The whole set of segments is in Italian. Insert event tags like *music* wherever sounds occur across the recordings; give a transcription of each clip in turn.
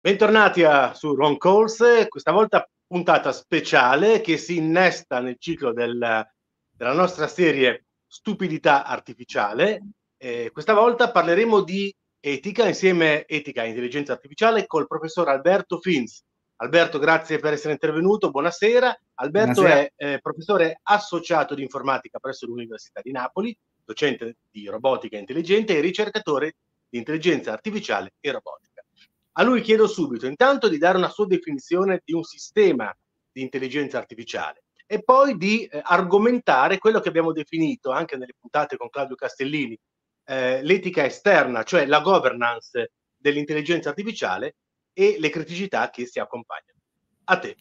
Bentornati a, su Ron Calls, questa volta puntata speciale che si innesta nel ciclo del, della nostra serie Stupidità Artificiale. Eh, questa volta parleremo di etica insieme etica e intelligenza artificiale col professor Alberto Fins. Alberto, grazie per essere intervenuto, buonasera. Alberto buonasera. è eh, professore associato di informatica presso l'Università di Napoli docente di robotica intelligente e ricercatore di intelligenza artificiale e robotica. A lui chiedo subito intanto di dare una sua definizione di un sistema di intelligenza artificiale e poi di eh, argomentare quello che abbiamo definito anche nelle puntate con Claudio Castellini, eh, l'etica esterna, cioè la governance dell'intelligenza artificiale e le criticità che si accompagnano. A te.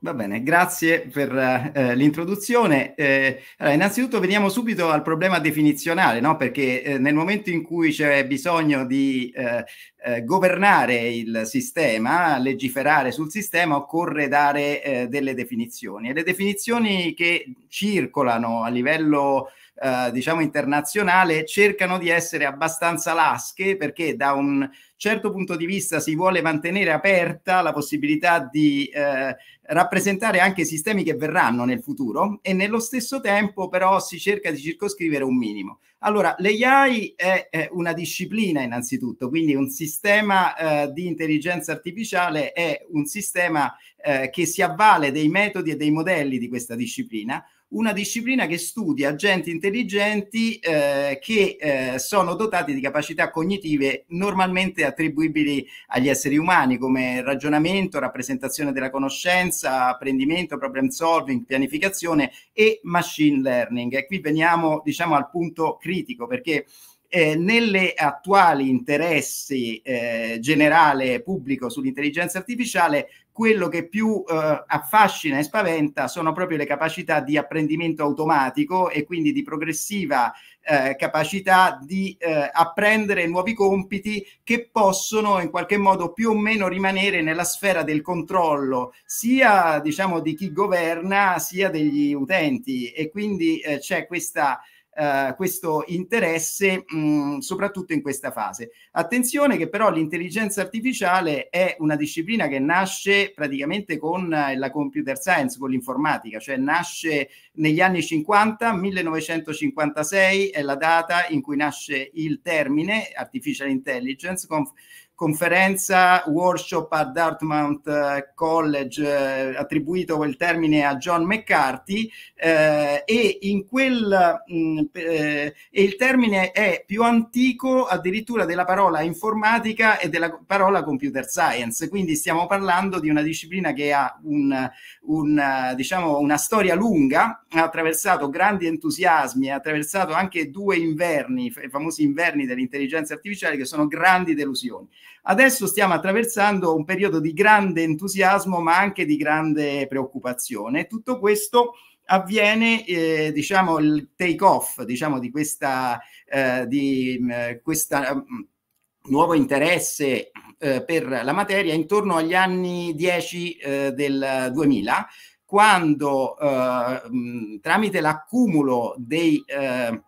Va bene, grazie per eh, eh, l'introduzione. Eh, allora, innanzitutto veniamo subito al problema definizionale, no? perché eh, nel momento in cui c'è bisogno di eh, eh, governare il sistema, legiferare sul sistema, occorre dare delle definizioni. E le definizioni che circolano a livello eh, diciamo internazionale cercano di essere abbastanza lasche perché da un certo punto di vista si vuole mantenere aperta la possibilità di eh, rappresentare anche sistemi che verranno nel futuro e nello stesso tempo però si cerca di circoscrivere un minimo. Allora, l'AI è, è una disciplina innanzitutto, quindi un sistema eh, di intelligenza artificiale è un sistema eh, che si avvale dei metodi e dei modelli di questa disciplina, una disciplina che studia agenti intelligenti eh, che eh, sono dotati di capacità cognitive normalmente attribuibili agli esseri umani come ragionamento, rappresentazione della conoscenza, apprendimento, problem solving, pianificazione e machine learning. E qui veniamo diciamo al punto critico perché eh, nelle attuali interessi eh, generale pubblico sull'intelligenza artificiale, quello che più eh, affascina e spaventa sono proprio le capacità di apprendimento automatico e quindi di progressiva eh, capacità di eh, apprendere nuovi compiti che possono in qualche modo più o meno rimanere nella sfera del controllo sia diciamo di chi governa sia degli utenti e quindi eh, c'è questa eh, questo interesse, mh, mm, soprattutto in questa fase. Attenzione che però l'intelligenza artificiale è una disciplina che nasce praticamente con eh, la computer science, con l'informatica, cioè nasce negli anni 50, 1956 è la data in cui nasce il termine artificial intelligence conferenza, workshop a Dartmouth eh, College, eh, attribuito quel termine a John McCarthy, eh, e, in quel, mh, mm, eh, e il termine è più antico addirittura della parola informatica e della parola computer science, quindi stiamo parlando di una disciplina che ha un, un, eh, diciamo, una storia lunga, ha attraversato grandi entusiasmi, ha attraversato anche due inverni, i famosi inverni dell'intelligenza artificiale, che sono grandi delusioni. Adesso stiamo attraversando un periodo di grande entusiasmo, ma anche di grande preoccupazione. Tutto questo avviene eh, diciamo il take off diciamo di questa eh, di mh, mm, questa mh, mm, nuovo interesse eh, per la materia intorno agli anni 10 eh, del 2000 quando eh, mh, mm, tramite l'accumulo dei eh,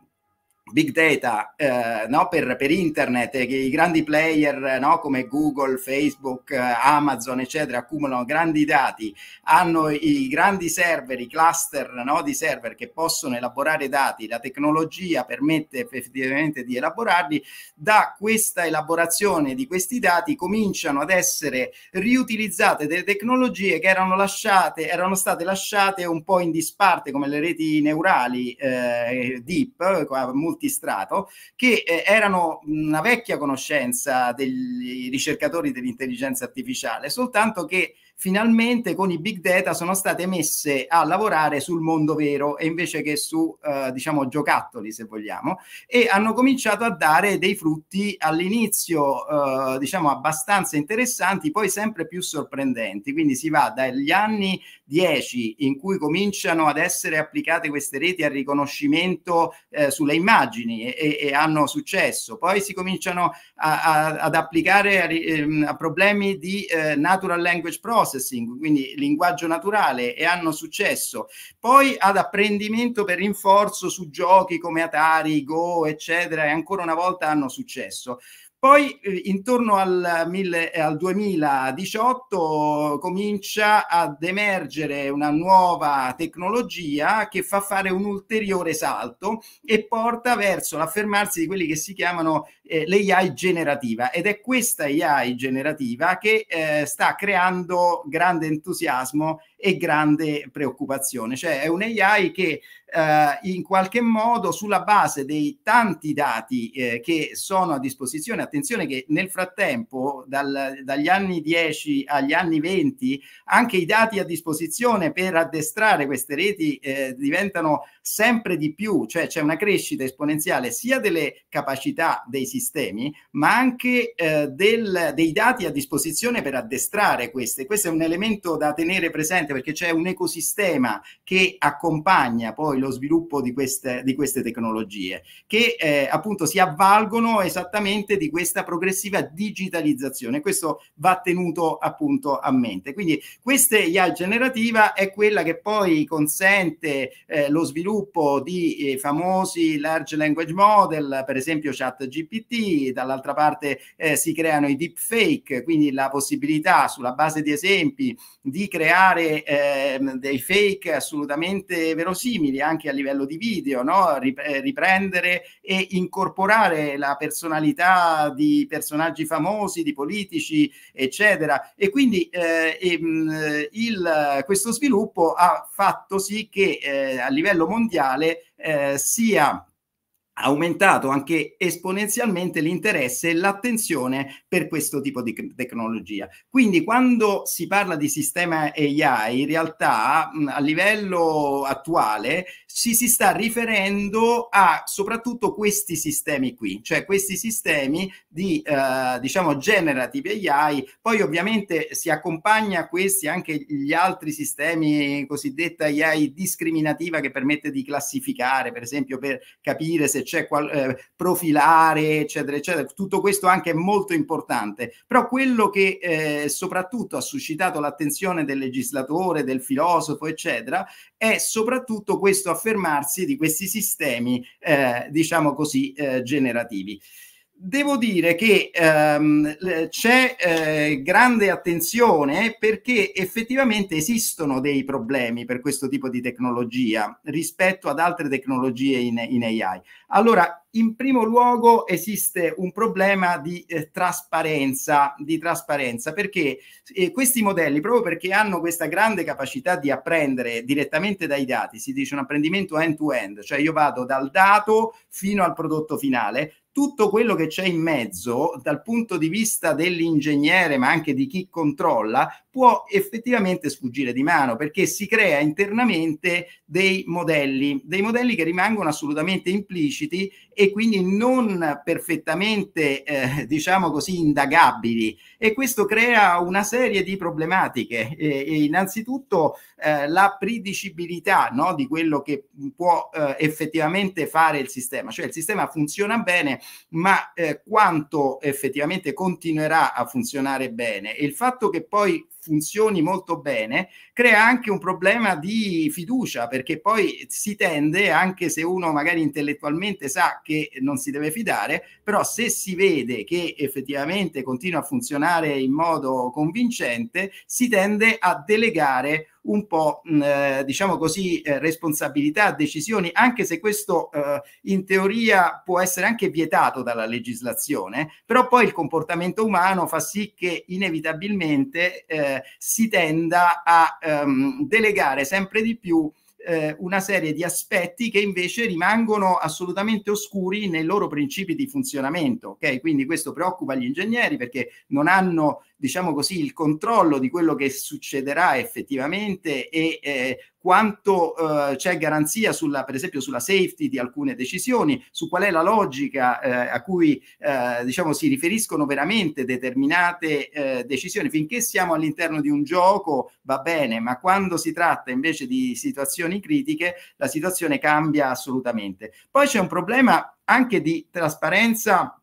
big data eh, no, per, per, internet, che i grandi player no, come Google, Facebook, eh, Amazon, eccetera, accumulano grandi dati, hanno i grandi server, i cluster no, di server che possono elaborare dati, la tecnologia permette effettivamente di elaborarli, da questa elaborazione di questi dati cominciano ad essere riutilizzate delle tecnologie che erano, lasciate, erano state lasciate un po' in disparte come le reti neurali eh, deep, multi eh, multistrato che eh, erano una vecchia conoscenza dei ricercatori dell'intelligenza artificiale, soltanto che finalmente con i big data sono state messe a lavorare sul mondo vero e invece che su, eh, diciamo, giocattoli, se vogliamo, e hanno cominciato a dare dei frutti all'inizio, eh, diciamo, abbastanza interessanti, poi sempre più sorprendenti. Quindi si va dagli anni 10 in cui cominciano ad essere applicate queste reti al riconoscimento eh, sulle immagini e, e, hanno successo, poi si cominciano a, a, ad applicare a, ehm, a, problemi di eh, natural language processing processing, quindi linguaggio naturale e hanno successo. Poi ad apprendimento per rinforzo su giochi come Atari, Go, eccetera, e ancora una volta hanno successo. Poi eh, intorno al, mille, eh, al 2018 comincia ad emergere una nuova tecnologia che fa fare un ulteriore salto e porta verso l'affermarsi di quelli che si chiamano eh, l'AI generativa ed è questa AI generativa che eh, sta creando grande entusiasmo e grande preoccupazione. Cioè è un AI che eh, in qualche modo sulla base dei tanti dati eh, che sono a disposizione, attenzione che nel frattempo dal, dagli anni 10 agli anni 20 anche i dati a disposizione per addestrare queste reti eh, diventano sempre di più, cioè c'è una crescita esponenziale sia delle capacità dei sistemi ma anche eh, del, dei dati a disposizione per addestrare queste. Questo è un elemento da tenere presente importante perché c'è un ecosistema che accompagna poi lo sviluppo di queste, di queste tecnologie, che eh, appunto si avvalgono esattamente di questa progressiva digitalizzazione. Questo va tenuto appunto a mente. Quindi questa IA generativa è quella che poi consente eh, lo sviluppo di eh, famosi large language model, per esempio chat GPT, dall'altra parte eh, si creano i deepfake, quindi la possibilità sulla base di esempi di creare delle, eh, dei fake assolutamente verosimili anche a livello di video, no? Eh, riprendere e incorporare la personalità di personaggi famosi, di politici, eccetera. E quindi eh, ehm, il, questo sviluppo ha fatto sì che eh, a livello mondiale eh, sia aumentato anche esponenzialmente l'interesse e l'attenzione per questo tipo di tecnologia. Quindi quando si parla di sistema AI, in realtà a livello attuale ci si sta riferendo a soprattutto questi sistemi qui, cioè questi sistemi di eh, diciamo generative AI, poi ovviamente si accompagna a questi anche gli altri sistemi cosiddetta AI discriminativa che permette di classificare, per esempio per capire se c'è qual- eh, profilare, eccetera, eccetera. Tutto questo anche è molto importante. Però quello che eh, soprattutto ha suscitato l'attenzione del legislatore, del filosofo, eccetera, è soprattutto questo affermarsi di questi sistemi, eh, diciamo così, eh, generativi devo dire che ehm, c'è eh, grande attenzione perché effettivamente esistono dei problemi per questo tipo di tecnologia rispetto ad altre tecnologie in, in AI. Allora, in primo luogo esiste un problema di eh, trasparenza, di trasparenza perché eh, questi modelli, proprio perché hanno questa grande capacità di apprendere direttamente dai dati, si dice un apprendimento end-to-end, -end, cioè io vado dal dato fino al prodotto finale, tutto quello che c'è in mezzo dal punto di vista dell'ingegnere, ma anche di chi controlla, può effettivamente sfuggire di mano perché si crea internamente dei modelli, dei modelli che rimangono assolutamente impliciti e quindi non perfettamente, eh, diciamo così, indagabili. E questo crea una serie di problematiche. E, e innanzitutto eh, la predicibilità no, di quello che può eh, effettivamente fare il sistema. Cioè il sistema funziona bene, ma eh, quanto effettivamente continuerà a funzionare bene? E il fatto che poi funzioni molto bene crea anche un problema di fiducia, perché poi si tende, anche se uno magari intellettualmente sa che non si deve fidare, però se si vede che effettivamente continua a funzionare in modo convincente, si tende a delegare un po' mh, mm, eh, diciamo così eh, responsabilità, decisioni, anche se questo eh, in teoria può essere anche vietato dalla legislazione, però poi il comportamento umano fa sì che inevitabilmente eh, si tenda a eh, ehm, delegare sempre di più eh, una serie di aspetti che invece rimangono assolutamente oscuri nei loro principi di funzionamento. Okay? Quindi questo preoccupa gli ingegneri perché non hanno diciamo così, il controllo di quello che succederà effettivamente e eh, quanto eh, c'è garanzia sulla, per esempio sulla safety di alcune decisioni, su qual è la logica eh, a cui eh, diciamo, si riferiscono veramente determinate eh, decisioni. Finché siamo all'interno di un gioco va bene, ma quando si tratta invece di situazioni critiche la situazione cambia assolutamente. Poi c'è un problema anche di trasparenza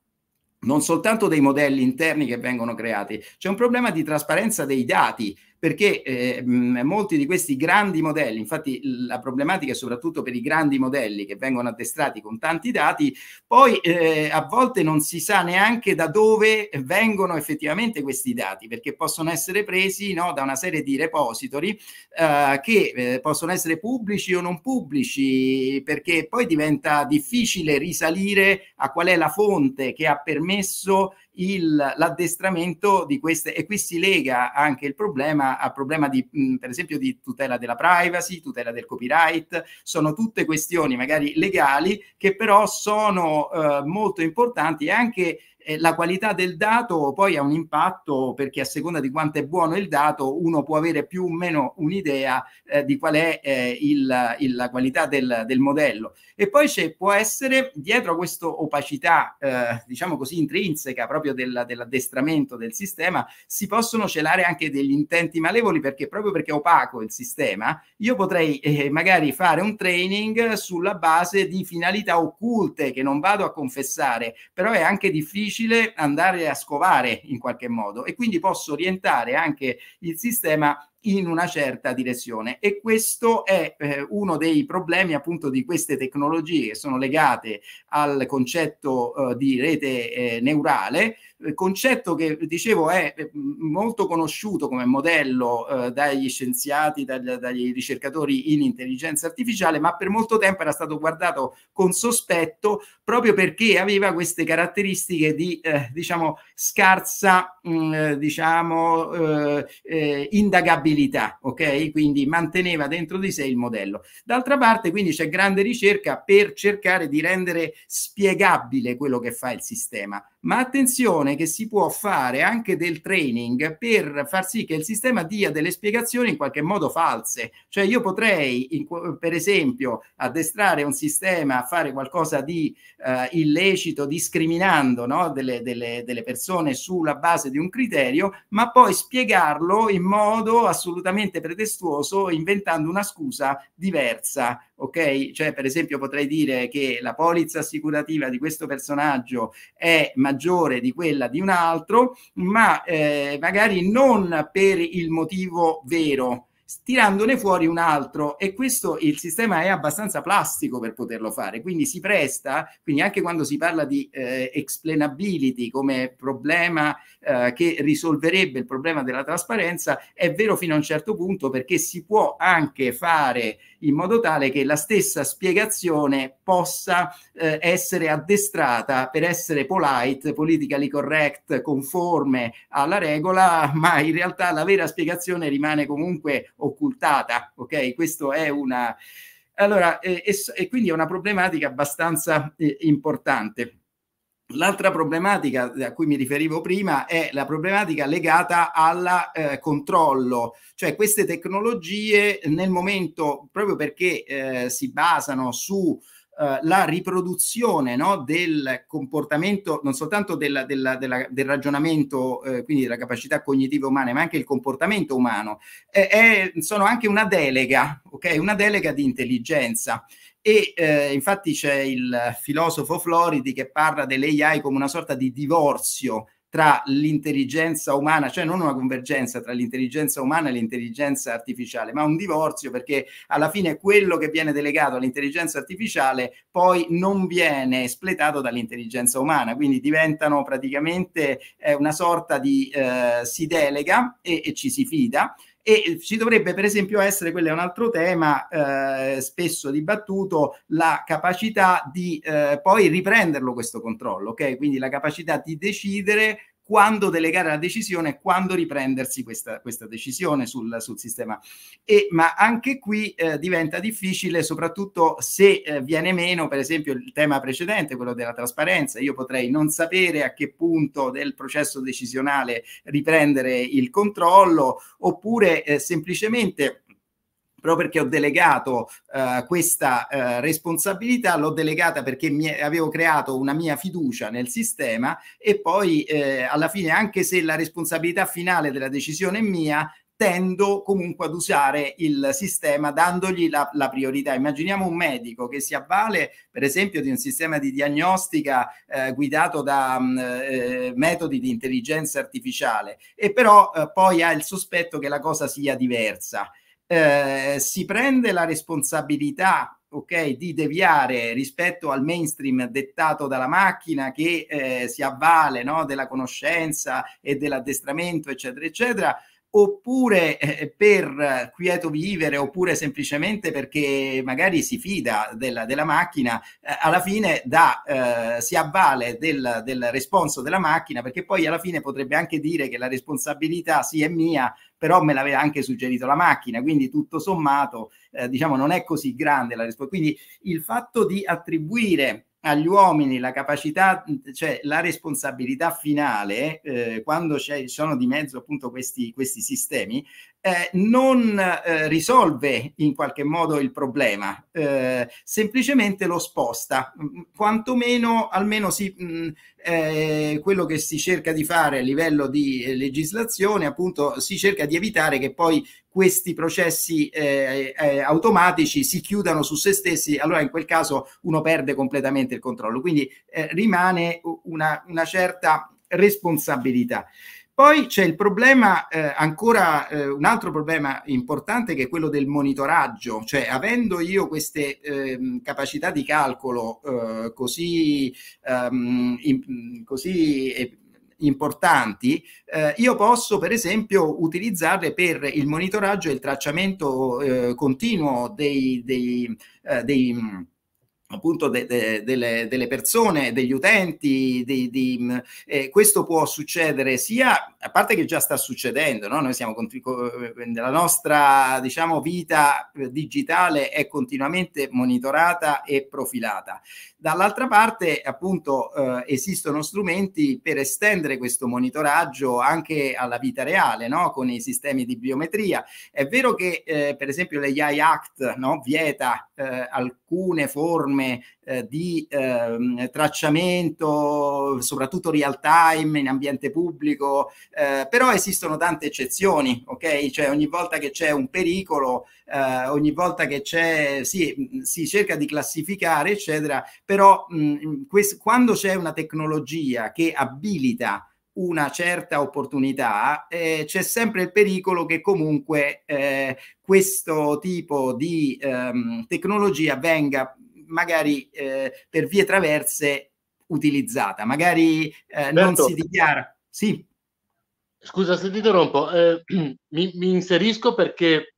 non soltanto dei modelli interni che vengono creati, c'è un problema di trasparenza dei dati perché eh, mh, molti di questi grandi modelli, infatti la problematica è soprattutto per i grandi modelli che vengono addestrati con tanti dati, poi eh, a volte non si sa neanche da dove vengono effettivamente questi dati, perché possono essere presi no, da una serie di repository eh, che eh, possono essere pubblici o non pubblici, perché poi diventa difficile risalire a qual è la fonte che ha permesso il, l'addestramento di queste e qui si lega anche il problema al problema di mh, per esempio di tutela della privacy, tutela del copyright, sono tutte questioni magari legali che però sono eh, molto importanti e anche la qualità del dato poi ha un impatto perché a seconda di quanto è buono il dato uno può avere più o meno un'idea eh, di qual è eh, il, il, la qualità del, del, modello. E poi c'è, può essere dietro a questa opacità, eh, diciamo così, intrinseca proprio del, dell'addestramento del sistema, si possono celare anche degli intenti malevoli perché proprio perché è opaco il sistema, io potrei eh, magari fare un training sulla base di finalità occulte che non vado a confessare, però è anche difficile difficile andare a scovare in qualche modo e quindi posso orientare anche il sistema in una certa direzione e questo è eh, uno dei problemi appunto di queste tecnologie che sono legate al concetto eh, di rete eh, neurale concetto che dicevo è eh, molto conosciuto come modello eh, dagli scienziati, dagli, dagli ricercatori in intelligenza artificiale, ma per molto tempo era stato guardato con sospetto proprio perché aveva queste caratteristiche di eh, diciamo scarsa mh, mm, diciamo eh, eh, indagabilità, ok? Quindi manteneva dentro di sé il modello. D'altra parte, quindi c'è grande ricerca per cercare di rendere spiegabile quello che fa il sistema ma attenzione che si può fare anche del training per far sì che il sistema dia delle spiegazioni in qualche modo false. Cioè io potrei, in, per esempio, addestrare un sistema a fare qualcosa di eh, illecito, discriminando no? delle, delle, delle persone sulla base di un criterio, ma poi spiegarlo in modo assolutamente pretestuoso, inventando una scusa diversa ok? Cioè, per esempio, potrei dire che la polizza assicurativa di questo personaggio è maggiore di quella di un altro, ma eh, magari non per il motivo vero, tirandone fuori un altro e questo il sistema è abbastanza plastico per poterlo fare, quindi si presta, quindi anche quando si parla di eh, explainability come problema eh, che risolverebbe il problema della trasparenza è vero fino a un certo punto perché si può anche fare in modo tale che la stessa spiegazione possa eh, essere addestrata per essere polite, politically correct, conforme alla regola, *laughs* ma in realtà la vera spiegazione rimane comunque occultata, ok? Questo è una... Allora, eh, e, e quindi è una problematica abbastanza eh, importante. L'altra problematica a cui mi riferivo prima è la problematica legata al eh, controllo, cioè queste tecnologie nel momento, proprio perché eh, si basano su eh, la riproduzione no, del comportamento, non soltanto della, della, della, del ragionamento, eh, quindi della capacità cognitiva umana, ma anche il comportamento umano, eh, è, sono anche una delega, okay? una delega di intelligenza. E eh, infatti c'è il filosofo Floridi che parla dell'AI come una sorta di divorzio tra l'intelligenza umana, cioè non una convergenza tra l'intelligenza umana e l'intelligenza artificiale, ma un divorzio perché alla fine quello che viene delegato all'intelligenza artificiale poi non viene espletato dall'intelligenza umana, quindi diventano praticamente eh, una sorta di eh, si delega e, e ci si fida e ci dovrebbe per esempio essere, quello è un altro tema eh, spesso dibattuto, la capacità di eh, poi riprenderlo questo controllo, ok? Quindi la capacità di decidere quando delegare la decisione, quando riprendersi questa, questa decisione sul, sul sistema. E, ma anche qui eh, diventa difficile, soprattutto se eh, viene meno, per esempio, il tema precedente, quello della trasparenza. Io potrei non sapere a che punto del processo decisionale riprendere il controllo, oppure eh, semplicemente proprio perché ho delegato eh, questa eh, responsabilità, l'ho delegata perché mi, avevo creato una mia fiducia nel sistema e poi eh, alla fine, anche se la responsabilità finale della decisione è mia, tendo comunque ad usare il sistema dandogli la, la, priorità. Immaginiamo un medico che si avvale per esempio di un sistema di diagnostica eh, guidato da mh, mm, eh, metodi di intelligenza artificiale e però eh, poi ha il sospetto che la cosa sia diversa. Eh, si prende la responsabilità ok, di deviare rispetto al mainstream dettato dalla macchina che eh, si avvale no, della conoscenza e dell'addestramento, eccetera, eccetera, oppure eh, eh, per quieto vivere, oppure semplicemente perché magari si fida della, della macchina, eh, alla fine da, eh, si avvale del, del responso della macchina, perché poi alla fine potrebbe anche dire che la responsabilità sì è mia, però me l'aveva anche suggerito la macchina, quindi tutto sommato diciamo non è così grande la risposta. Quindi il fatto di attribuire agli uomini la capacità, cioè la responsabilità finale, eh, quando ci sono di mezzo appunto questi, questi sistemi, eh, non eh, risolve in qualche modo il problema, eh, semplicemente lo sposta, mm, mm, quantomeno almeno si, mh, mm, eh, quello che si cerca di fare a livello di eh, legislazione, appunto si cerca di evitare che poi questi processi automatici si chiudano su se stessi, allora in quel caso uno perde completamente il controllo, quindi rimane una, una certa responsabilità. Poi c'è il problema, eh, ancora eh, un altro problema importante che è quello del monitoraggio, cioè avendo io queste eh, capacità di calcolo eh, così, um, ehm, in, così eh, importanti, eh, io posso per esempio utilizzarle per il monitoraggio e il tracciamento eh, continuo dei, dei, eh, dei appunto de, de, delle, delle, persone, degli utenti, di, di, mm, eh, questo può succedere sia, a parte che già sta succedendo, no? noi siamo nella eh, nostra diciamo, vita eh, digitale è continuamente monitorata e profilata. Dall'altra parte appunto eh, esistono strumenti per estendere questo monitoraggio anche alla vita reale, no? con i sistemi di biometria. È vero che eh, per esempio l'AI Act no? vieta eh, alcune forme eh, di eh, tracciamento, soprattutto real time in ambiente pubblico, eh, però esistono tante eccezioni, ok? Cioè ogni volta che c'è un pericolo, eh, ogni volta che c'è, sì, si cerca di classificare, eccetera, però mh, questo, quando c'è una tecnologia che abilita una certa opportunità, eh, c'è sempre il pericolo che comunque eh, questo tipo di ehm, tecnologia venga magari eh, per vie traverse utilizzata, magari eh, non si dichiara. Sì. Scusa se ti interrompo, eh, *clears throat* mi, mi, inserisco perché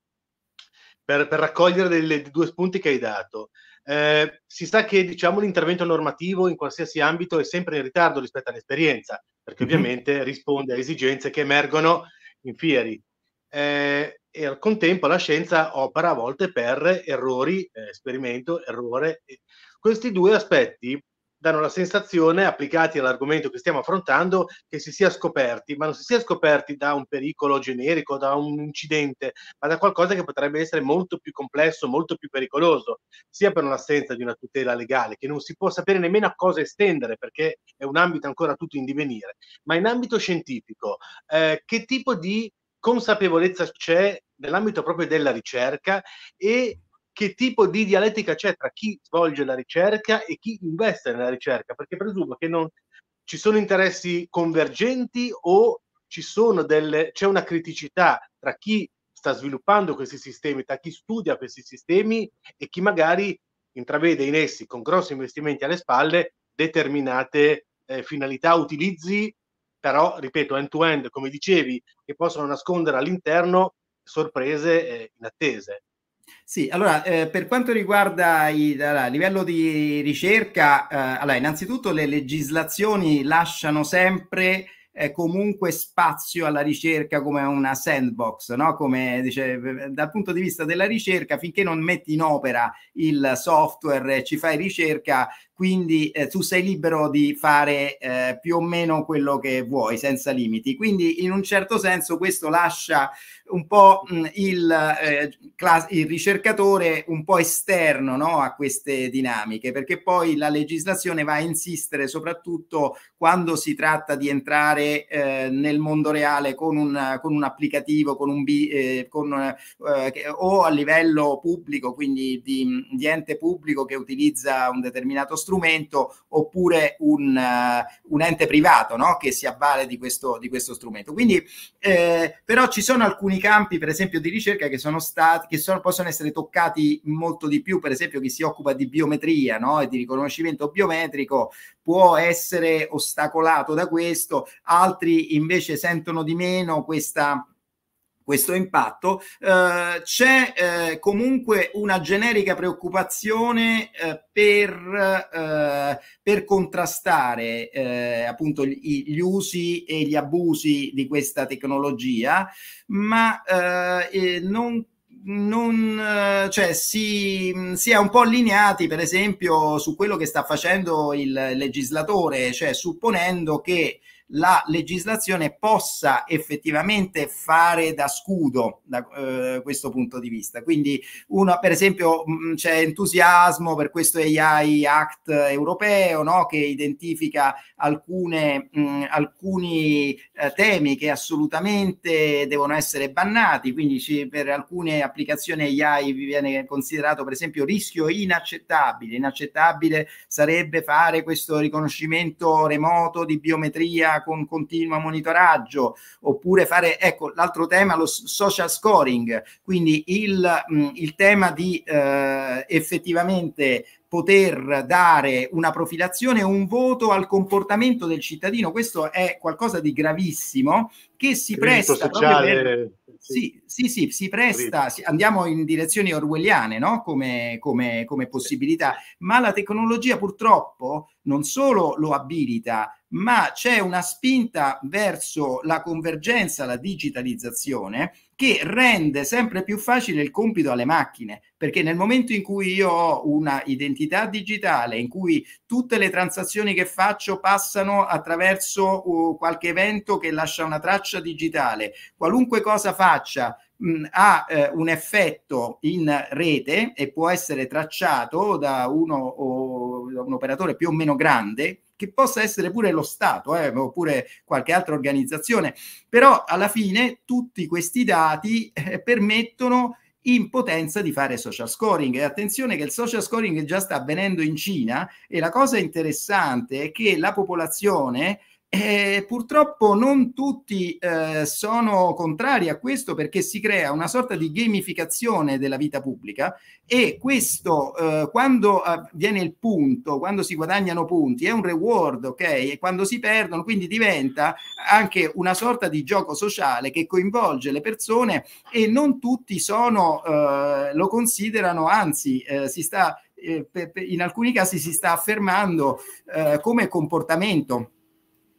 per, per raccogliere delle, dei due spunti che hai dato. Eh, si sa che diciamo, l'intervento normativo in qualsiasi ambito è sempre in ritardo rispetto all'esperienza perché mhm. ovviamente risponde a esigenze che emergono in fieri. Eh, e al contempo la scienza opera a volte per errori, eh, esperimento, errore. Questi due aspetti danno la sensazione, applicati all'argomento che stiamo affrontando, che si sia scoperti, ma non si sia scoperti da un pericolo generico, da un incidente, ma da qualcosa che potrebbe essere molto più complesso, molto più pericoloso, sia per l'assenza di una tutela legale, che non si può sapere nemmeno a cosa estendere, perché è un ambito ancora tutto in divenire, ma in ambito scientifico, eh, che tipo di consapevolezza c'è nell'ambito proprio della ricerca e che tipo di dialettica c'è tra chi svolge la ricerca e chi investe nella ricerca, perché presumo che non ci sono interessi convergenti o delle, c'è una criticità tra chi sta sviluppando questi sistemi, tra chi studia questi sistemi e chi magari intravede in essi con grossi investimenti alle spalle determinate eh, finalità, utilizzi, però, ripeto, end-to-end, come dicevi, che possono nascondere all'interno sorprese eh, inattese. Sì, allora eh, per quanto riguarda il allora, livello di ricerca, eh, allora, innanzitutto le legislazioni lasciano sempre eh, comunque spazio alla ricerca come una sandbox, no? come dice, dal punto di vista della ricerca, finché non metti in opera il software e ci fai ricerca, quindi eh, tu sei libero di fare eh, più o meno quello che vuoi senza limiti. Quindi in un certo senso questo lascia un po' mh, mm, il, eh, class- il, ricercatore un po' esterno no? a queste dinamiche, perché poi la legislazione va a insistere soprattutto quando si tratta di entrare eh, nel mondo reale con un, con un applicativo con un bi- eh, con, eh, che, o a livello pubblico, quindi di, di ente pubblico che utilizza un determinato strumento strumento oppure un, uh, un ente privato no? che si avvale di questo, di questo strumento. Quindi, eh, però ci sono alcuni campi, per esempio, di ricerca che, sono stati, che sono, possono essere toccati molto di più, per esempio chi si occupa di biometria no? e di riconoscimento biometrico può essere ostacolato da questo, altri invece sentono di meno questa questo impatto, eh, c'è eh, comunque una generica preoccupazione eh, per, eh, per, contrastare eh, appunto gli, gli, usi e gli abusi di questa tecnologia, ma eh, non non, cioè, si, si, è un po' allineati per esempio su quello che sta facendo il legislatore, cioè supponendo che la legislazione possa effettivamente fare da scudo da eh, questo punto di vista. Quindi uno, per esempio, mh, mm, c'è entusiasmo per questo AI Act europeo no? che identifica alcune, mh, mm, alcuni eh, temi che assolutamente devono essere bannati, quindi ci, per alcune applicazioni AI viene considerato per esempio rischio inaccettabile. Inaccettabile sarebbe fare questo riconoscimento remoto di biometria con continuo monitoraggio, oppure fare, ecco, l'altro tema, lo social scoring, quindi il, mh, mm, il tema di eh, effettivamente poter dare una profilazione, un voto al comportamento del cittadino. Questo è qualcosa di gravissimo che si presta sociale, per, sì, sì, sì, si presta, si, andiamo in direzioni orwelliane no? come, come, come possibilità, ma la tecnologia purtroppo non solo lo abilita, ma c'è una spinta verso la convergenza, la digitalizzazione, che rende sempre più facile il compito alle macchine, perché nel momento in cui io ho una identità digitale, in cui tutte le transazioni che faccio passano attraverso uh, qualche evento che lascia una traccia digitale, qualunque cosa faccia, ha eh, un effetto in rete e può essere tracciato da uno o da un operatore più o meno grande che possa essere pure lo Stato eh, oppure qualche altra organizzazione, però alla fine tutti questi dati eh, permettono in potenza di fare social scoring. E attenzione che il social scoring già sta avvenendo in Cina e la cosa interessante è che la popolazione eh, purtroppo non tutti eh, sono contrari a questo perché si crea una sorta di gamificazione della vita pubblica e questo eh, quando eh, viene il punto, quando si guadagnano punti, è un reward, ok? E quando si perdono, quindi diventa anche una sorta di gioco sociale che coinvolge le persone e non tutti sono, eh, lo considerano, anzi eh, si sta, in alcuni casi si sta affermando come comportamento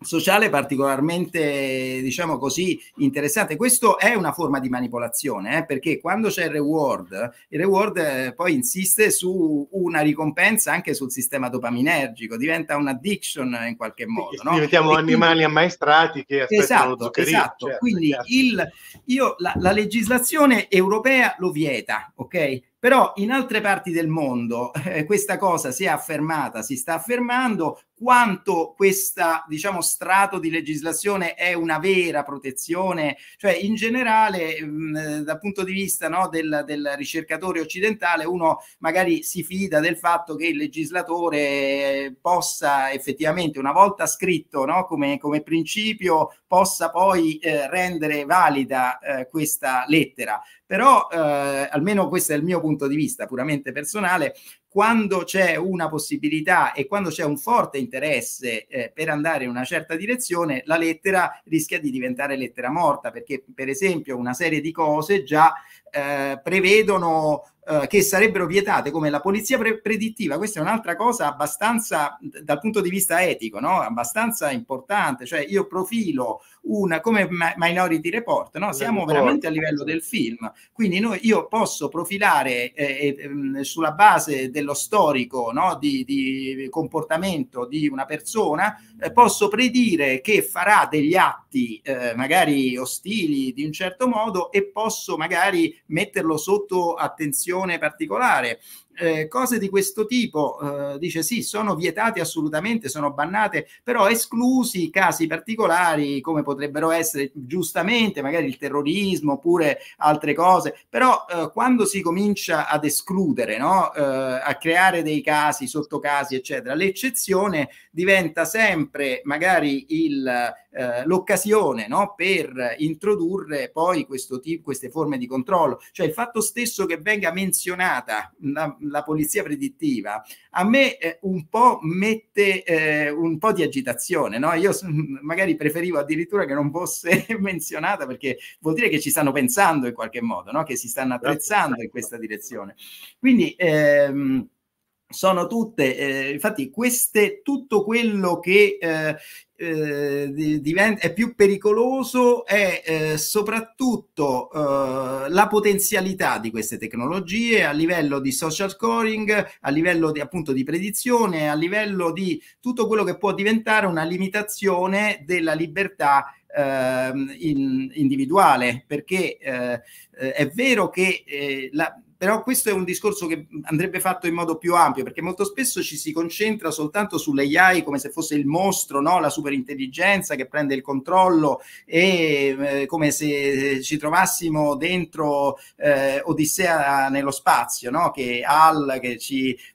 sociale particolarmente, diciamo così, interessante. Questo è una forma di manipolazione, eh, perché quando c'è il reward, il reward eh, poi insiste su una ricompensa anche sul sistema dopaminergico, diventa un'addiction in qualche modo. no? Diventiamo e animali ammaestrati che aspettano esatto, Esatto, certo, quindi certo. Il, io, la, la legislazione europea lo vieta, ok? però in altre parti del mondo eh, questa cosa si è affermata, si sta affermando, quanto questa diciamo, strato di legislazione è una vera protezione, cioè in generale mh, mm, eh, dal punto di vista no, del, del, ricercatore occidentale uno magari si fida del fatto che il legislatore possa effettivamente una volta scritto no, come, come, principio possa poi eh, rendere valida eh, questa lettera, però eh, almeno questo è il mio punto di vista puramente personale, quando c'è una possibilità e quando c'è un forte interesse eh, per andare in una certa direzione, la lettera rischia di diventare lettera morta, perché per esempio una serie di cose già eh, prevedono eh, che sarebbero vietate come la polizia pre- predittiva. Questa è un'altra cosa abbastanza, dal punto di vista etico, no? abbastanza importante. Cioè io profilo una, come Minority Report, no? siamo veramente a livello del film. Quindi noi, io posso profilare eh, ehm, sulla base dello storico no? di, di comportamento di una persona posso predire che farà degli atti eh, magari ostili di un certo modo e posso magari metterlo sotto attenzione particolare eh, cose di questo tipo, eh, dice sì, sono vietate assolutamente, sono bannate, però esclusi casi particolari come potrebbero essere giustamente magari il terrorismo oppure altre cose, però eh, quando si comincia ad escludere, no? Eh, a creare dei casi, sottocasi, eccetera, l'eccezione diventa sempre magari il eh, l'occasione no? per introdurre poi questo tipo, queste forme di controllo. Cioè il fatto stesso che venga menzionata la, la polizia predittiva a me eh, un po' mette eh, un po' di agitazione. No? Io magari preferivo addirittura che non fosse *laughs* menzionata perché vuol dire che ci stanno pensando in qualche modo, no? che si stanno certo, attrezzando in certo. questa direzione. Quindi ehm, sono tutte, eh, infatti, queste, tutto quello che eh, eh, diventa, è più pericoloso è eh, soprattutto eh, la potenzialità di queste tecnologie a livello di social scoring, a livello di, appunto di predizione, a livello di tutto quello che può diventare una limitazione della libertà ehm, in, individuale, perché eh, è vero che la però questo è un discorso che andrebbe fatto in modo più ampio, perché molto spesso ci si concentra soltanto sull'AI come se fosse il mostro, no? la superintelligenza che prende il controllo e eh, come se ci trovassimo dentro eh, Odissea nello spazio, no? che ha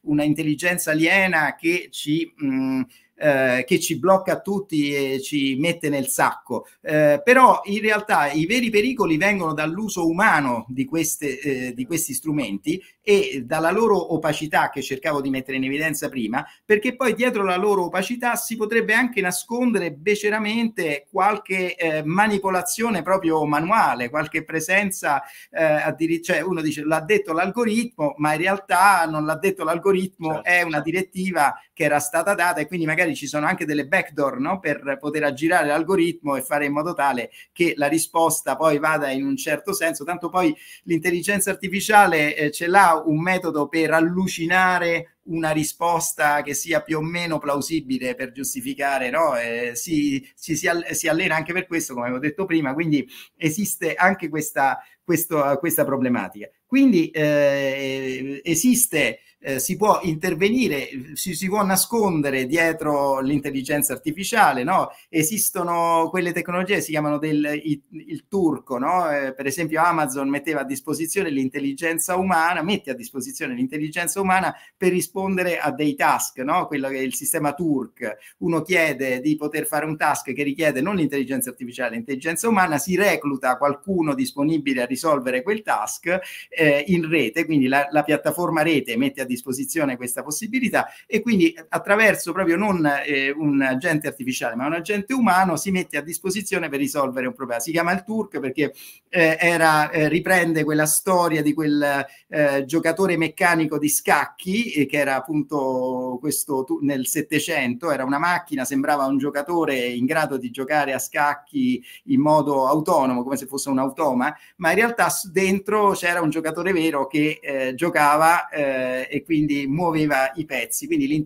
una intelligenza aliena che ci... Mh, eh, che ci blocca tutti e ci mette nel sacco. Eh, però in realtà i veri pericoli vengono dall'uso umano di, queste, eh, di questi strumenti e dalla loro opacità che cercavo di mettere in evidenza prima, perché poi dietro la loro opacità si potrebbe anche nascondere beceramente qualche eh, manipolazione proprio manuale, qualche presenza, eh, addir- cioè uno dice l'ha detto l'algoritmo, ma in realtà non l'ha detto l'algoritmo, certo. è una certo. direttiva che era stata data e quindi magari magari ci sono anche delle backdoor no? per poter aggirare l'algoritmo e fare in modo tale che la risposta poi vada in un certo senso, tanto poi l'intelligenza artificiale eh, ce l'ha un metodo per allucinare una risposta che sia più o meno plausibile per giustificare, no? eh, si, si, si, allena anche per questo, come ho detto prima, quindi esiste anche questa, questo, questa problematica. Quindi eh, esiste, eh, si può intervenire, si, si può nascondere dietro l'intelligenza artificiale, no? Esistono quelle tecnologie, si chiamano del, il, il turco, no? Eh, per esempio Amazon metteva a disposizione l'intelligenza umana, mette a disposizione l'intelligenza umana per rispondere a dei task, no? Quello che è il sistema turk. Uno chiede di poter fare un task che richiede non l'intelligenza artificiale, l'intelligenza umana, si recluta qualcuno disponibile a risolvere quel task eh, eh, in rete, quindi la, la, piattaforma rete mette a disposizione questa possibilità e quindi attraverso proprio non eh, un agente artificiale ma un agente umano si mette a disposizione per risolvere un problema. Si chiama il Turk perché eh, era, eh, riprende quella storia di quel eh, giocatore meccanico di scacchi eh, che era appunto questo nel Settecento, era una macchina, sembrava un giocatore in grado di giocare a scacchi in modo autonomo, come se fosse un automa, ma in realtà dentro c'era un giocatore giocatore vero che eh, giocava eh, e quindi muoveva i pezzi. Quindi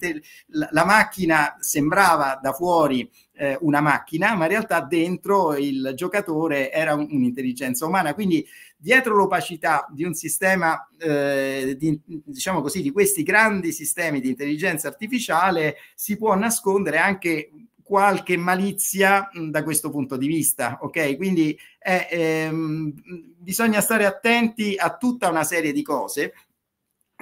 la macchina sembrava da fuori eh, una macchina, ma in realtà dentro il giocatore era un, un'intelligenza umana. Quindi dietro l'opacità di un sistema, eh, di, diciamo così, di questi grandi sistemi di intelligenza artificiale si può nascondere anche qualche malizia mh, mm, da questo punto di vista, ok? Quindi eh, ehm, bisogna stare attenti a tutta una serie di cose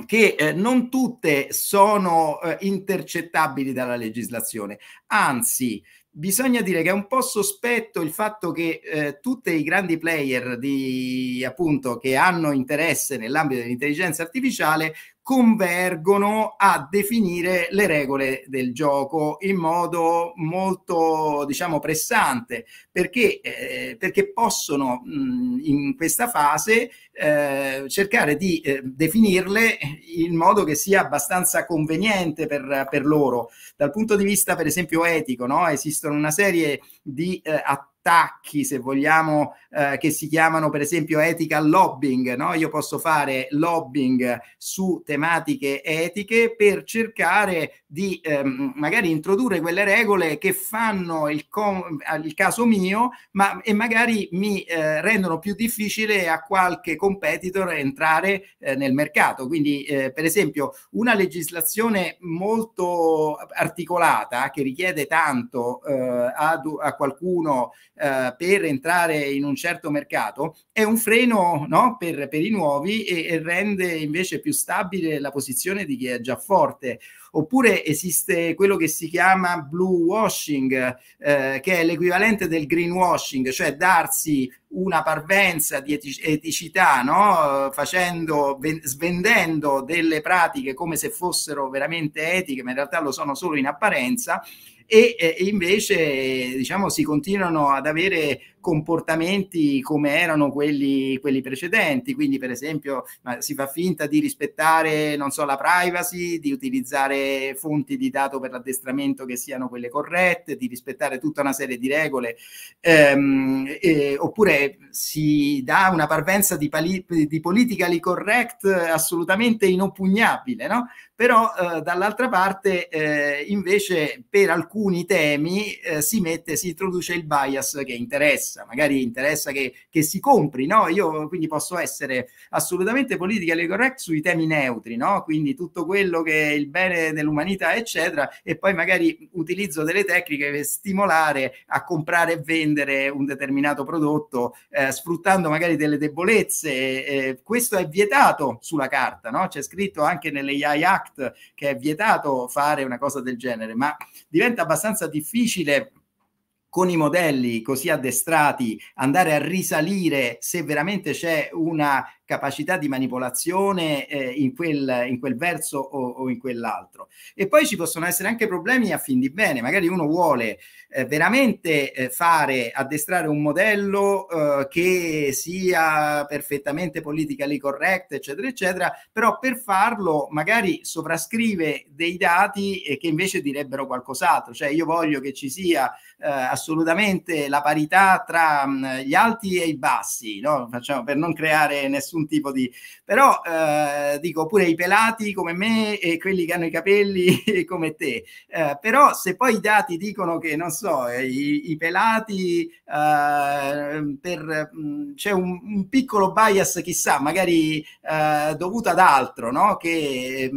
che eh, non tutte sono eh, intercettabili dalla legislazione, anzi bisogna dire che è un po' sospetto il fatto che eh, tutti i grandi player di, appunto, che hanno interesse nell'ambito dell'intelligenza artificiale convergono a definire le regole del gioco in modo molto diciamo pressante perché, eh, perché possono mh, in questa fase eh, cercare di eh, definirle in modo che sia abbastanza conveniente per, per loro dal punto di vista per esempio etico no? esistono una serie di attori eh, attacchi, se vogliamo, eh, che si chiamano per esempio ethical lobbying, no? io posso fare lobbying su tematiche etiche per cercare di ehm, magari introdurre quelle regole che fanno il, com- eh, il caso mio ma- e magari mi eh, rendono più difficile a qualche competitor entrare eh, nel mercato. Quindi eh, per esempio una legislazione molto articolata che richiede tanto eh, a, a qualcuno eh, per entrare in un certo mercato, è un freno no, per, per, i nuovi e, e rende invece più stabile la posizione di chi è già forte. Oppure esiste quello che si chiama blue washing, eh, che è l'equivalente del greenwashing, cioè darsi una parvenza di eticità, no? Facendo, svendendo delle pratiche come se fossero veramente etiche, ma in realtà lo sono solo in apparenza, e eh, invece diciamo, si continuano ad avere comportamenti come erano quelli, quelli precedenti. Quindi, per esempio, si fa finta di rispettare, non so, la privacy, di utilizzare fonti di dato per l'addestramento che siano quelle corrette, di rispettare tutta una serie di regole, ehm, eh, oppure si dà una parvenza di, pali- di politically correct assolutamente inoppugnabile, no? Però eh, dall'altra parte eh, invece per alcuni temi eh, si mette, si introduce il bias che interessa interessa, magari interessa che, che si compri, no? Io quindi posso essere assolutamente politica e correct sui temi neutri, no? Quindi tutto quello che è il bene dell'umanità, eccetera, e poi magari utilizzo delle tecniche per stimolare a comprare e vendere un determinato prodotto, eh, sfruttando magari delle debolezze. Eh, questo è vietato sulla carta, no? C'è scritto anche nell'AI Act che è vietato fare una cosa del genere, ma diventa abbastanza difficile con i modelli così addestrati andare a risalire se veramente c'è una capacità di manipolazione eh, in, quel, in, quel, verso o, o in quell'altro. E poi ci possono essere anche problemi a fin di bene, magari uno vuole eh, veramente eh, fare, addestrare un modello eh, che sia perfettamente politically correct, eccetera, eccetera, però per farlo magari sovrascrive dei dati eh, che invece direbbero qualcos'altro, cioè io voglio che ci sia eh, assolutamente la parità tra mh, mm, gli alti e i bassi, no? Facciamo, per non creare nessun nessun tipo di... però eh, dico pure i pelati come me e quelli che hanno i capelli *laughs* come te, eh, però se poi i dati dicono che, non so, i, i pelati eh, per... c'è un, un, piccolo bias, chissà, magari eh, dovuto ad altro, no? Che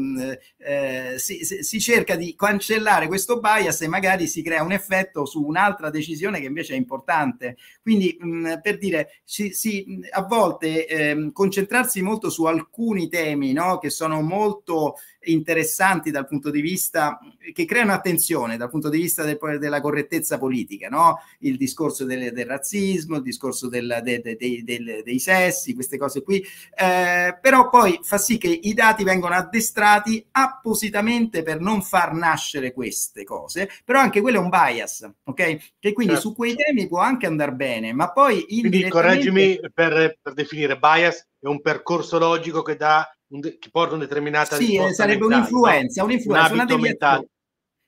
eh, si, si cerca di cancellare questo bias e magari si crea un effetto su un'altra decisione che invece è importante. Quindi mh, per dire, si, si, a volte ehm, con concentrarsi molto su alcuni temi no? che sono molto interessanti dal punto di vista, che creano attenzione dal punto di vista del, della correttezza politica, no? il discorso del, del razzismo, il discorso del, dei sessi, queste cose qui, eh, però poi fa sì che i dati vengano addestrati appositamente per non far nascere queste cose, però anche quello è un bias, ok? Che quindi certo. su quei temi può anche andare bene, ma poi... Quindi indirettamente... correggimi per, per definire bias, è un percorso logico che dà de- che porta un determinata sì, eh, sarebbe un'influenza, un'influenza, una deviazione.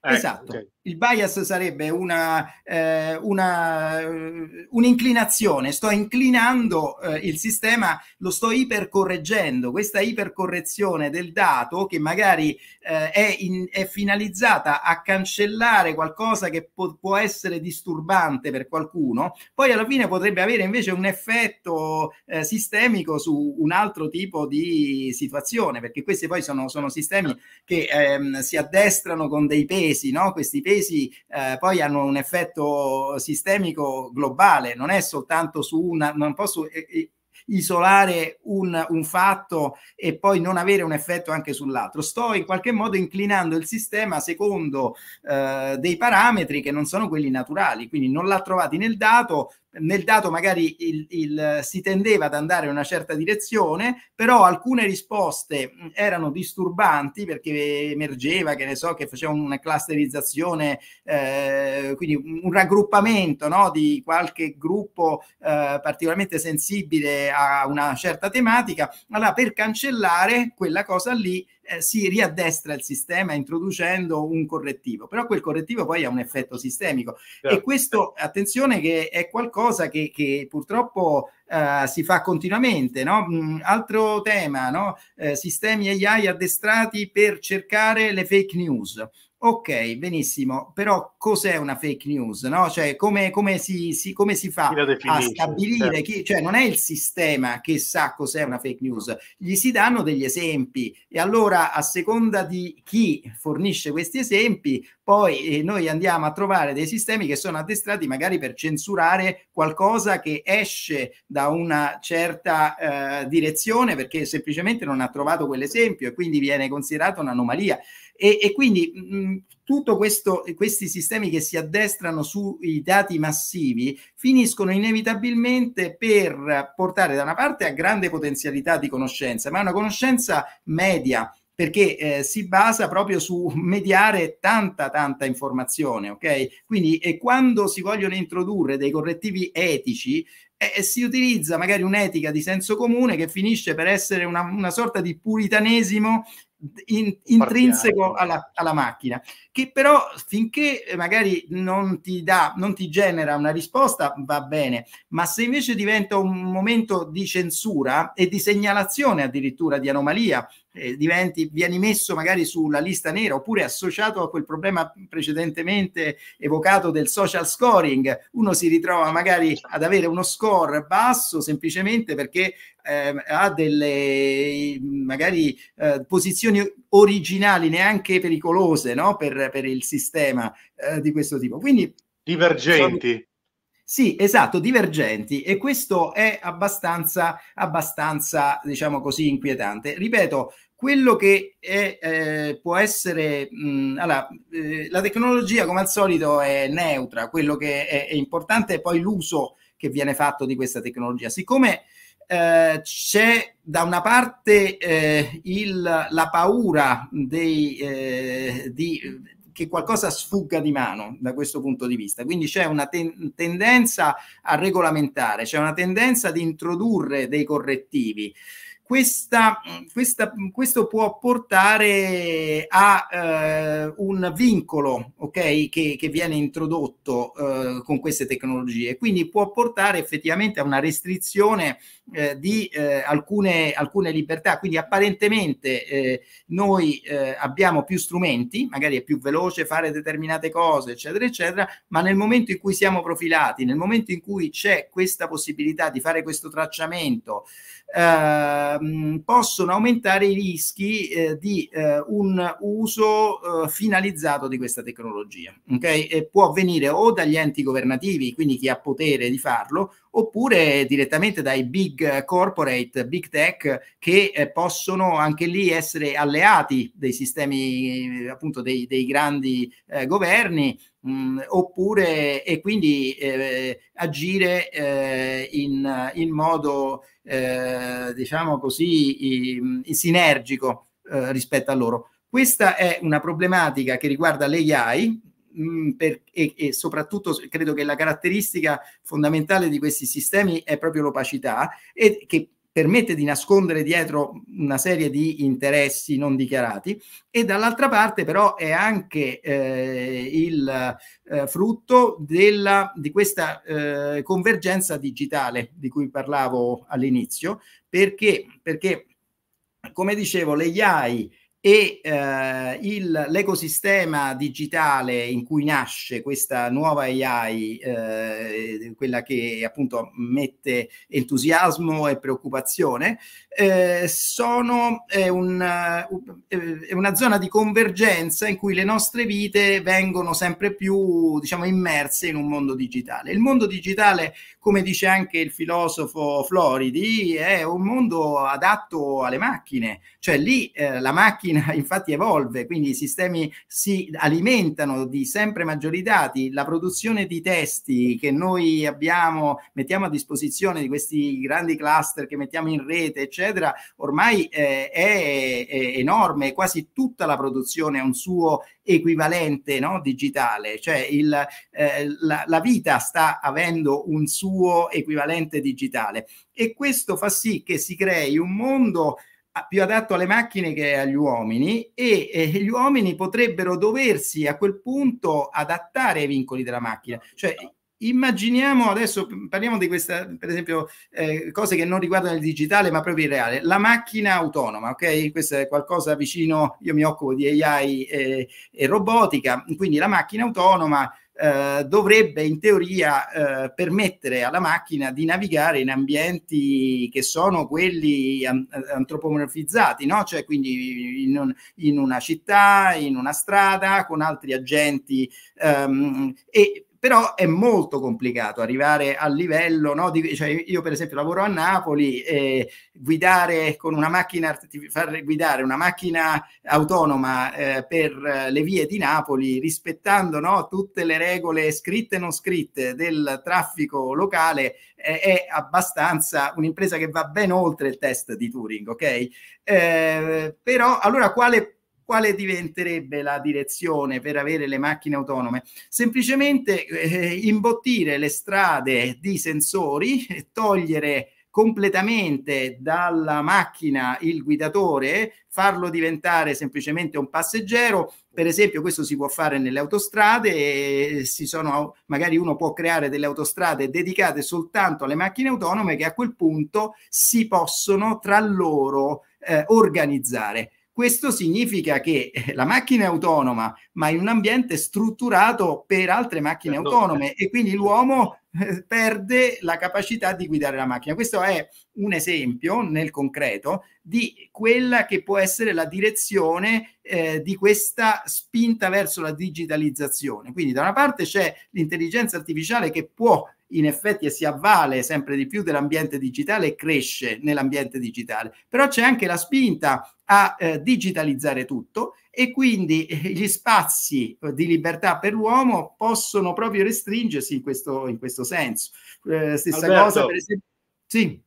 Eh, esatto. Okay il bias sarebbe una, eh, una, eh, un'inclinazione, sto inclinando eh, il sistema, lo sto ipercorreggendo, questa ipercorrezione del dato che magari eh, è, in, è, finalizzata a cancellare qualcosa che po- può essere disturbante per qualcuno, poi alla fine potrebbe avere invece un effetto eh, sistemico su un altro tipo di situazione, perché questi poi sono, sono sistemi che ehm, si addestrano con dei pesi, no? questi pesi tesi eh, poi hanno un effetto sistemico globale, non è soltanto su una, non posso eh, eh, isolare un, un, fatto e poi non avere un effetto anche sull'altro. Sto in qualche modo inclinando il sistema secondo eh, dei parametri che non sono quelli naturali, quindi non l'ha trovati nel dato, nel dato magari il, il, si tendeva ad andare in una certa direzione, però alcune risposte mm, erano disturbanti perché emergeva, che ne so, che faceva una clusterizzazione, eh, quindi un raggruppamento no, di qualche gruppo eh, particolarmente sensibile a una certa tematica. Allora, per cancellare quella cosa lì, eh, si riaddestra il sistema introducendo un correttivo, però quel correttivo poi ha un effetto sistemico certo. e questo, certo. attenzione, che è qualcosa che, che purtroppo Uh, si fa continuamente. No? Mm, altro tema, no? eh, sistemi AI addestrati per cercare le fake news. Ok, benissimo, però cos'è una fake news? No? Cioè, come, come, si, si, come si, fa a stabilire? Certo. Chi, cioè, non è il sistema che sa cos'è una fake news, gli si danno degli esempi e allora a seconda di chi fornisce questi esempi, poi eh, noi andiamo a trovare dei sistemi che sono addestrati magari per censurare qualcosa che esce da una certa eh, direzione perché semplicemente non ha trovato quell'esempio e quindi viene considerato un'anomalia. E, e quindi mm, tutti questi sistemi che si addestrano sui dati massivi finiscono inevitabilmente per portare da una parte a grande potenzialità di conoscenza, ma una conoscenza media perché eh, si basa proprio su *laughs* mediare tanta tanta informazione, ok? Quindi e quando si vogliono introdurre dei correttivi etici eh, eh, si utilizza magari un'etica di senso comune che finisce per essere una, una sorta di puritanesimo in, intrinseco alla, alla, macchina, che però finché magari non ti, dà, non ti genera una risposta va bene, ma se invece diventa un momento di censura e di segnalazione addirittura di anomalia eh, diventi, vieni messo magari sulla lista nera oppure associato a quel problema precedentemente evocato del social scoring, uno si ritrova magari ad avere uno score basso semplicemente perché eh, ha delle magari eh, posizioni originali neanche pericolose no? per, per il sistema eh, di questo tipo. Quindi divergenti. Sì, esatto, divergenti e questo è abbastanza, abbastanza, diciamo così, inquietante. Ripeto, quello che è, eh, può essere, mh, allora, eh, la tecnologia come al solito è neutra, quello che è, è, importante è poi l'uso che viene fatto di questa tecnologia. Siccome eh, c'è da una parte eh, il, la paura dei, eh, di che qualcosa sfugga di mano da questo punto di vista. Quindi c'è una ten- tendenza a regolamentare, c'è una tendenza ad introdurre dei correttivi questa, questa, questo può portare a eh, un vincolo okay, che, che, viene introdotto eh, con queste tecnologie, quindi può portare effettivamente a una restrizione eh, di eh, alcune, alcune, libertà. Quindi apparentemente eh, noi eh, abbiamo più strumenti, magari è più veloce fare determinate cose, eccetera, eccetera, ma nel momento in cui siamo profilati, nel momento in cui c'è questa possibilità di fare questo tracciamento, eh, possono aumentare i rischi eh, di eh, un uso eh, finalizzato di questa tecnologia. Okay? E può avvenire o dagli enti governativi, quindi chi ha potere di farlo, oppure direttamente dai big corporate, big tech, che eh, possono anche lì essere alleati dei sistemi, appunto, dei, dei grandi eh, governi, mh, mm, oppure e quindi eh, agire eh, in, in, modo, eh, diciamo così, in, in sinergico eh, rispetto a loro. Questa è una problematica che riguarda le AI, Mm, per, e, e, soprattutto credo che la caratteristica fondamentale di questi sistemi è proprio l'opacità e che permette di nascondere dietro una serie di interessi non dichiarati e dall'altra parte però è anche eh, il eh, frutto della, di questa eh, convergenza digitale di cui parlavo all'inizio perché, perché come dicevo le IAI e eh, il, l'ecosistema digitale in cui nasce questa nuova AI, eh, quella che appunto mette entusiasmo e preoccupazione, eh, sono, è, una, eh, è una zona di convergenza in cui le nostre vite vengono sempre più diciamo, immerse in un mondo digitale. Il mondo digitale, come dice anche il filosofo Floridi, è un mondo adatto alle macchine, cioè lì eh, la macchina medicina *laughs* infatti evolve, quindi i sistemi si alimentano di sempre maggiori dati, la produzione di testi che noi abbiamo, mettiamo a disposizione di questi grandi cluster che mettiamo in rete, eccetera, ormai eh, è, è enorme, quasi tutta la produzione ha un suo equivalente no, digitale, cioè il, eh, la, la, vita sta avendo un suo equivalente digitale e questo fa sì che si crei un mondo più adatto alle macchine che agli uomini e eh, gli uomini potrebbero doversi a quel punto adattare ai vincoli della macchina. Cioè, immaginiamo adesso, parliamo di questa, per esempio, eh, cose che non riguardano il digitale ma proprio il reale, la macchina autonoma, ok? Questo è qualcosa vicino, io mi occupo di AI e, e robotica, quindi la macchina autonoma eh, dovrebbe in teoria eh, permettere alla macchina di navigare in ambienti che sono quelli an- antropomorfizzati, no? cioè quindi in, un, in, una città, in una strada, con altri agenti ehm, e però è molto complicato arrivare al livello, no? Di, cioè io per esempio lavoro a Napoli, eh, guidare con una macchina, far guidare una macchina autonoma eh, per le vie di Napoli rispettando no? tutte le regole scritte e non scritte del traffico locale eh, è abbastanza un'impresa che va ben oltre il test di Turing, ok? Eh, però allora quale quale diventerebbe la direzione per avere le macchine autonome? Semplicemente eh, imbottire le strade di sensori, togliere completamente dalla macchina il guidatore, farlo diventare semplicemente un passeggero. Per esempio, questo si può fare nelle autostrade, sono, magari uno può creare delle autostrade dedicate soltanto alle macchine autonome che a quel punto si possono tra loro eh, organizzare. Questo significa che eh, la macchina è autonoma, ma in un ambiente strutturato per altre macchine no, certo. autonome e quindi l'uomo eh, perde la capacità di guidare la macchina. Questo è un esempio nel concreto di quella che può essere la direzione eh, di questa spinta verso la digitalizzazione. Quindi da una parte c'è l'intelligenza artificiale che può in effetti si avvale sempre di più dell'ambiente digitale e cresce nell'ambiente digitale. Però c'è anche la spinta a eh, digitalizzare tutto e quindi eh, gli spazi eh, di libertà per l'uomo possono proprio restringersi in questo, in questo senso. Eh, stessa Alberto, cosa, per esempio. Sì.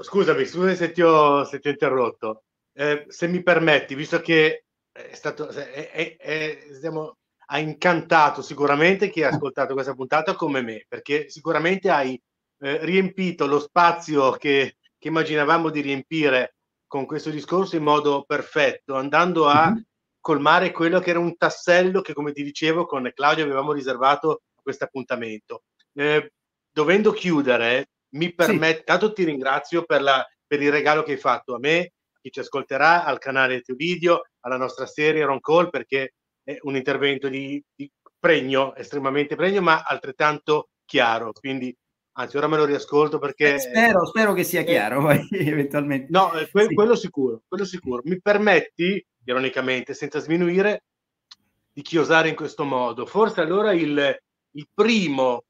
Scusami, scusami se ti ho, se ti ho interrotto. Eh, se mi permetti, visto che è stato, è, è, siamo ha incantato sicuramente chi ha ascoltato questa puntata come me, perché sicuramente hai eh, riempito lo spazio che, che, immaginavamo di riempire con questo discorso in modo perfetto, andando a mm-hmm. colmare quello che era un tassello che, come ti dicevo, con Claudio avevamo riservato a questo appuntamento. Eh, dovendo chiudere, mi permetto, sì. tanto ti ringrazio per, la, per il regalo che hai fatto a me, a chi ci ascolterà, al canale Teu Video, alla nostra serie Roncall, perché eh, un intervento di, di, pregno, estremamente pregno, ma altrettanto chiaro. Quindi, anzi, ora me lo riascolto perché... Eh, spero, spero, che sia eh. chiaro, *laughs* poi, eventualmente. No, eh, que- sì. quello sicuro, quello sicuro. Mi permetti, ironicamente, senza sminuire, di chiosare in questo modo. Forse allora il, il primo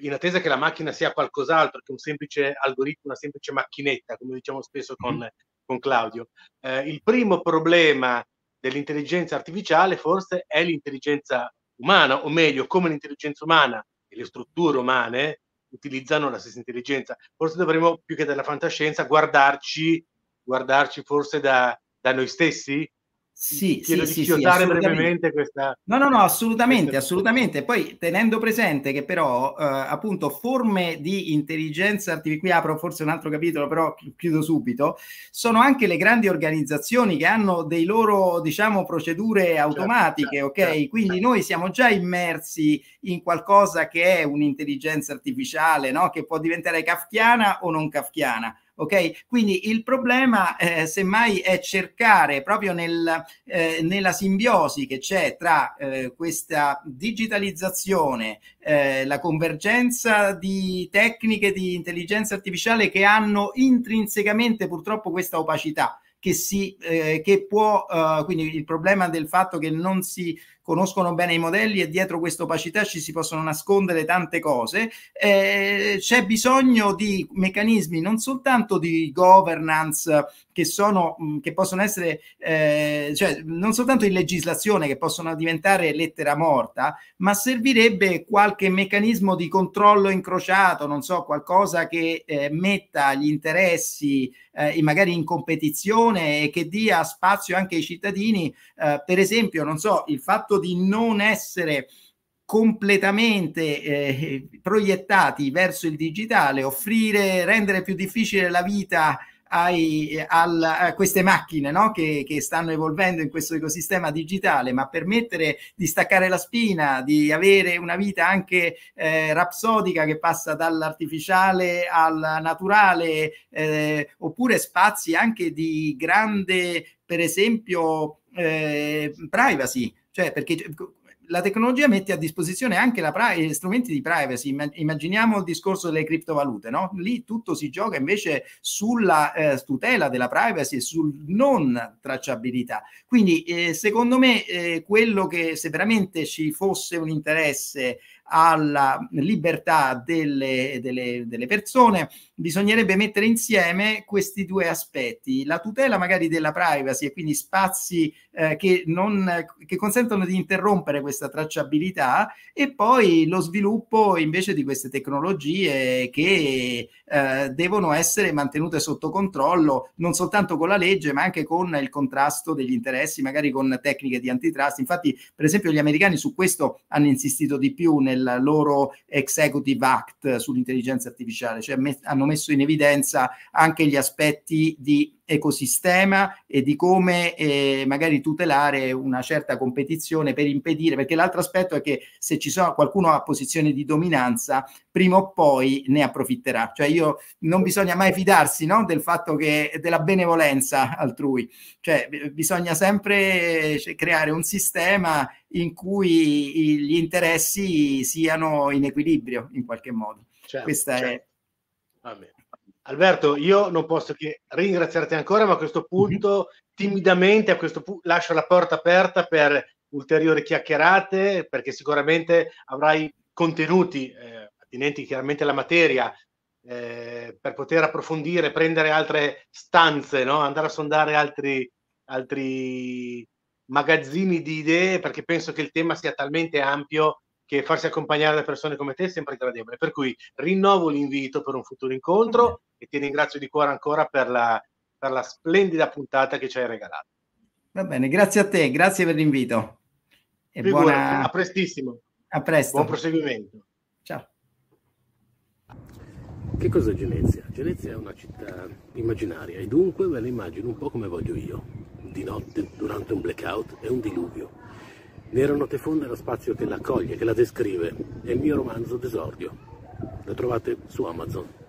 in attesa che la macchina sia qualcos'altro che un semplice algoritmo, una semplice macchinetta, come diciamo spesso mm-hmm. con, con Claudio. Eh, il primo problema dell'intelligenza artificiale forse è l'intelligenza umana, o meglio, come l'intelligenza umana e le strutture umane utilizzano la stessa intelligenza. Forse dovremmo più che dalla fantascienza guardarci, guardarci forse da, da noi stessi sì, chiedo sì, di sì, sì, brevemente questa... No, no, no, assolutamente, questa... assolutamente. Poi tenendo presente che però eh, appunto forme di intelligenza artificiale, qui apro forse un altro capitolo, però chiudo subito, sono anche le grandi organizzazioni che hanno dei loro, diciamo, procedure certo, automatiche, certo, ok? Certo, Quindi certo. noi siamo già immersi in qualcosa che è un'intelligenza artificiale, no? Che può diventare kafkiana o non kafkiana ok? Quindi il problema eh, semmai è cercare proprio nel, eh, nella simbiosi che c'è tra eh, questa digitalizzazione, eh, la convergenza di tecniche di intelligenza artificiale che hanno intrinsecamente purtroppo questa opacità che si eh, che può eh, quindi il problema del fatto che non si conoscono bene i modelli e dietro questa opacità ci si possono nascondere tante cose, eh, c'è bisogno di meccanismi non soltanto di governance che, sono, mm, che possono essere, eh, cioè non soltanto in legislazione che possono diventare lettera morta, ma servirebbe qualche meccanismo di controllo incrociato, non so, qualcosa che eh, metta gli interessi eh, magari in competizione e che dia spazio anche ai cittadini. Eh, per esempio, non so, il fatto rischio di non essere completamente eh, proiettati verso il digitale, offrire, rendere più difficile la vita ai, al, a queste macchine no? che, che, stanno evolvendo in questo ecosistema digitale, ma permettere di staccare la spina, di avere una vita anche eh, rapsodica che passa dall'artificiale al naturale, eh, oppure spazi anche di grande, per esempio, eh, privacy cioè, perché la tecnologia mette a disposizione anche pri- strumenti di privacy. immaginiamo il discorso delle criptovalute, no? Lì tutto si gioca invece sulla eh, tutela della privacy e sul non tracciabilità. Quindi, eh, secondo me, eh, quello che se veramente ci fosse un interesse alla libertà delle, delle, delle persone, bisognerebbe mettere insieme questi due aspetti, la tutela magari della privacy e quindi spazi eh, che, non, che consentono di interrompere questa tracciabilità e poi lo sviluppo invece di queste tecnologie che eh, devono essere mantenute sotto controllo non soltanto con la legge ma anche con il contrasto degli interessi, magari con tecniche di antitrust. Infatti per esempio gli americani su questo hanno insistito di più nel nel loro Executive Act sull'intelligenza artificiale, cioè met- hanno messo in evidenza anche gli aspetti di ecosistema e di come eh, magari tutelare una certa competizione per impedire, perché l'altro aspetto è che se ci sono qualcuno a posizione di dominanza, prima o poi ne approfitterà. Cioè io non bisogna mai fidarsi no, del fatto che della benevolenza altrui, cioè bisogna sempre cioè, creare un sistema in cui gli interessi siano in equilibrio in qualche modo. Certo, Questa certo. è... Vabbè. Alberto, io non posso che ringraziarti ancora, ma a questo mhm. punto, timidamente, a questo punto lascio la porta aperta per ulteriori chiacchierate, perché sicuramente avrai contenuti eh, attinenti chiaramente alla materia eh, per poter approfondire, prendere altre stanze, no? andare a sondare altri, altri magazzini di idee, perché penso che il tema sia talmente ampio che farsi accompagnare da persone come te è sempre gradevole. Per cui rinnovo l'invito per un futuro incontro e ti ringrazio di cuore ancora per la, per la splendida puntata che ci hai regalato. Va bene, grazie a te, grazie per l'invito. E Figurati, buona... A prestissimo. A presto. Buon proseguimento. Ciao. Che cos'è Genezia? Genezia è una città immaginaria e dunque me la immagino un po' come voglio io, di notte, durante un blackout e un diluvio Nero Notte è lo spazio che l'accoglie, che la descrive. È il mio romanzo d'esordio. Lo trovate su Amazon.